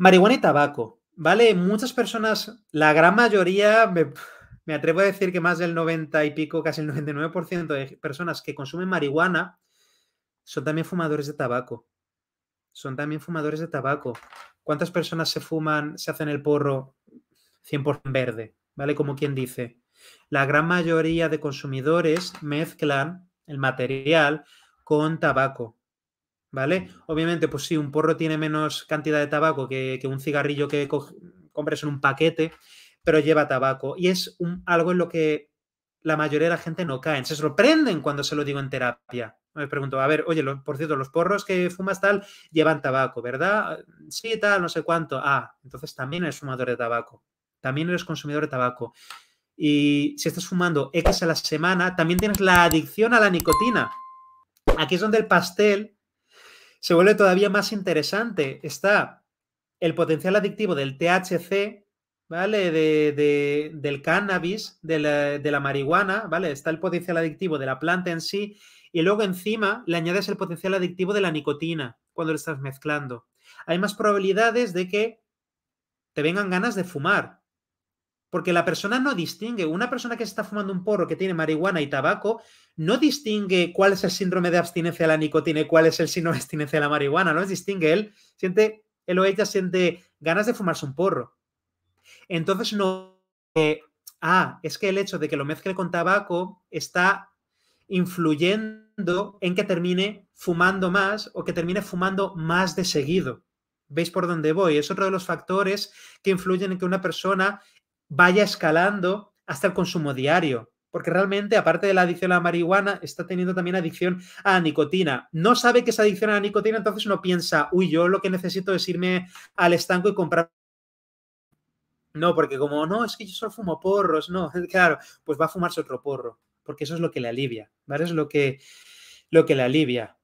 Marihuana y tabaco, ¿vale? Muchas personas, la gran mayoría, me, atrevo a decir que más del 90 y pico, casi el 99% de personas que consumen marihuana son también fumadores de tabaco. Son también fumadores de tabaco. ¿Cuántas personas se fuman, se hacen el porro 100% verde? ¿Vale? Como quien dice. La gran mayoría de consumidores mezclan el material con tabaco. ¿vale? Obviamente, pues sí, un porro tiene menos cantidad de tabaco que, un cigarrillo que compres en un paquete, pero lleva tabaco. Y es algo en lo que la mayoría de la gente no caen. Se sorprenden cuando se lo digo en terapia. Me pregunto, a ver, oye, por cierto, los porros que fumas tal llevan tabaco, ¿verdad? Sí, tal, no sé cuánto. Ah, entonces también eres fumador de tabaco. También eres consumidor de tabaco. Y si estás fumando X a la semana, también tienes la adicción a la nicotina. Aquí es donde el pastel se vuelve todavía más interesante. Está el potencial adictivo del THC, ¿vale? del cannabis, de la, de la, marihuana, ¿vale? Está el potencial adictivo de la planta en sí y luego encima le añades el potencial adictivo de la nicotina cuando lo estás mezclando. Hay más probabilidades de que te vengan ganas de fumar, porque la persona no distingue. Una persona que se está fumando un porro que tiene marihuana y tabaco no distingue cuál es el síndrome de abstinencia de la nicotina y cuál es el síndrome de abstinencia de la marihuana. No distingue. Él siente, él o ella siente ganas de fumarse un porro. Entonces no. Eh, ah, es que el hecho de que lo mezcle con tabaco está influyendo en que termine fumando más o que termine fumando más de seguido. ¿Veis por dónde voy? Es otro de los factores que influyen en que una persona vaya escalando hasta el consumo diario. Porque realmente, aparte de la adicción a la marihuana, está teniendo también adicción a la nicotina. No sabe que es adicción a la nicotina, entonces uno piensa, uy, yo lo que necesito es irme al estanco y comprar no, porque como, no, es que yo solo fumo porros, no, claro, pues va a fumarse otro porro, porque eso es lo que le alivia, ¿vale? Es lo que, lo que le alivia.